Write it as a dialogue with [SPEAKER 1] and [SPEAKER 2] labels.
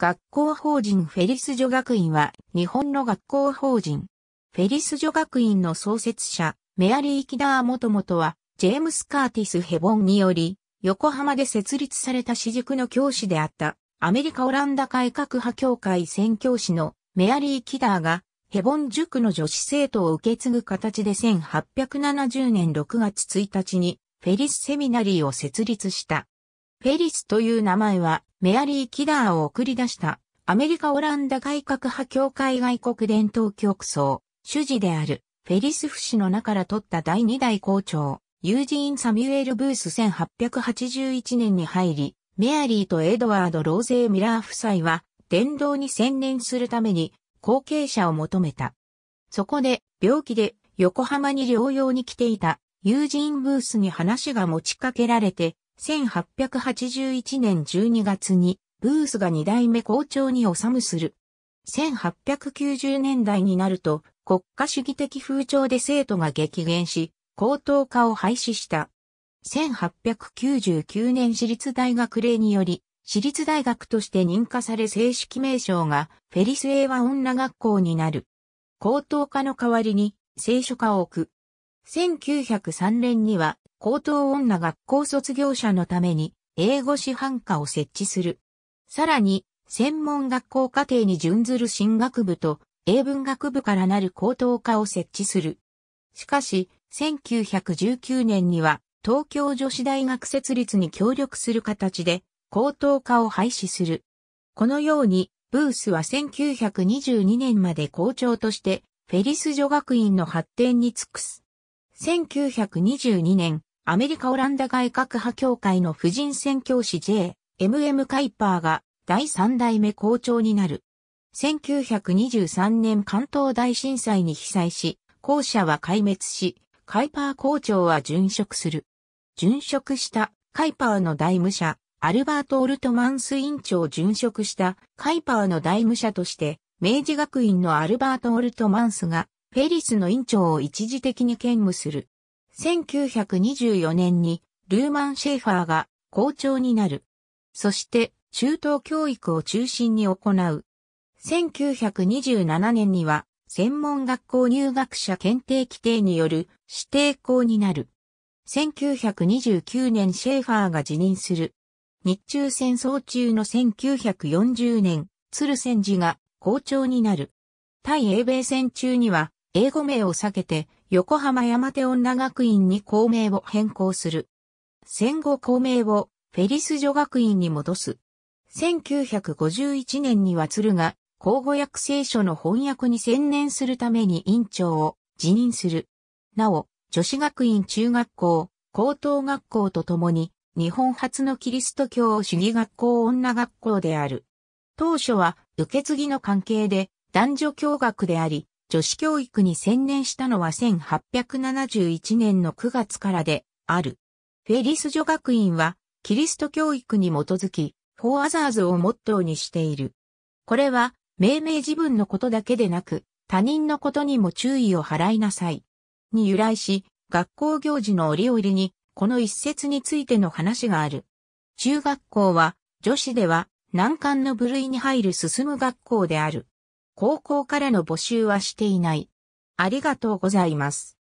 [SPEAKER 1] 学校法人フェリス女学院は日本の学校法人。フェリス女学院の創設者、メアリー・キダー元々は、ジェームス・カーティス・ヘボンにより、横浜で設立された私塾の教師であった、アメリカ・オランダ改革派協会宣教師のメアリー・キダーが、ヘボン塾の女子生徒を受け継ぐ形で1870年6月1日に、フェリスセミナリーを設立した。フェリスという名前は、メアリー・キダーを送り出したアメリカ・オランダ改革派協会外国伝統局総主事であるフェリスフ氏の中から取った第2代校長、ユージーン・サミュエル・ブース1881年に入り、メアリーとエドワード・ローゼー・ミラー夫妻は、伝道に専念するために後継者を求めた。そこで、病気で横浜に療養に来ていたユージーン・ブースに話が持ちかけられて、1881年12月に、ブースが二代目校長に治むする。1890年代になると、国家主義的風潮で生徒が激減し、高等科を廃止した。1899年私立大学令により、私立大学として認可され正式名称がフェリス英和女学校になる。高等科の代わりに聖書科を置く。1903年には高等女学校卒業者のために英語師範科を設置する。さらに、専門学校課程に準ずる進学部と英文学部からなる高等科を設置する。しかし、1919年には東京女子大学設立に協力する形で高等科を廃止する。このように、ブースは1922年まで校長としてフェリス女学院の発展に尽くす。1922年、アメリカ・オランダ外郭派協会の婦人宣教師 J. M. M. カイパーが第3代目校長になる。1923年関東大震災に被災し、校舎は壊滅し、カイパー校長は殉職する。殉職したカイパーの代務者、アルバート・オルトマンス委員長殉職したカイパーの代務者として、明治学院のアルバート・オルトマンスが、フェリスの委員長を一時的に兼務する。1924年にルーマン・シェーファーが校長になる。そして中等教育を中心に行う。1927年には専門学校入学者検定規定による指定校になる。1929年シェーファーが辞任する。日中戦争中の1940年、鶴仙寺が校長になる。対英米戦中には英語名を避けて横浜山手女学院に校名を変更する。戦後校名をフェリス女学院に戻す。1951年には鶴が交語訳聖書の翻訳に専念するために院長を辞任する。なお、女子学院中学校、高等学校とともに、日本初のキリスト教主義学校女学校である。当初は受け継ぎの関係で男女共学であり、女子教育に専念したのは1871年の9月からである。フェリス女学院は、キリスト教育に基づき、フォーアザーズをモットーにしている。これは、命名自分のことだけでなく、他人のことにも注意を払いなさい。に由来し、学校行事の折々に、この一節についての話がある。中学校は、女子では、難関の部類に入る進む学校である。高校からの募集はしていない。ありがとうございます。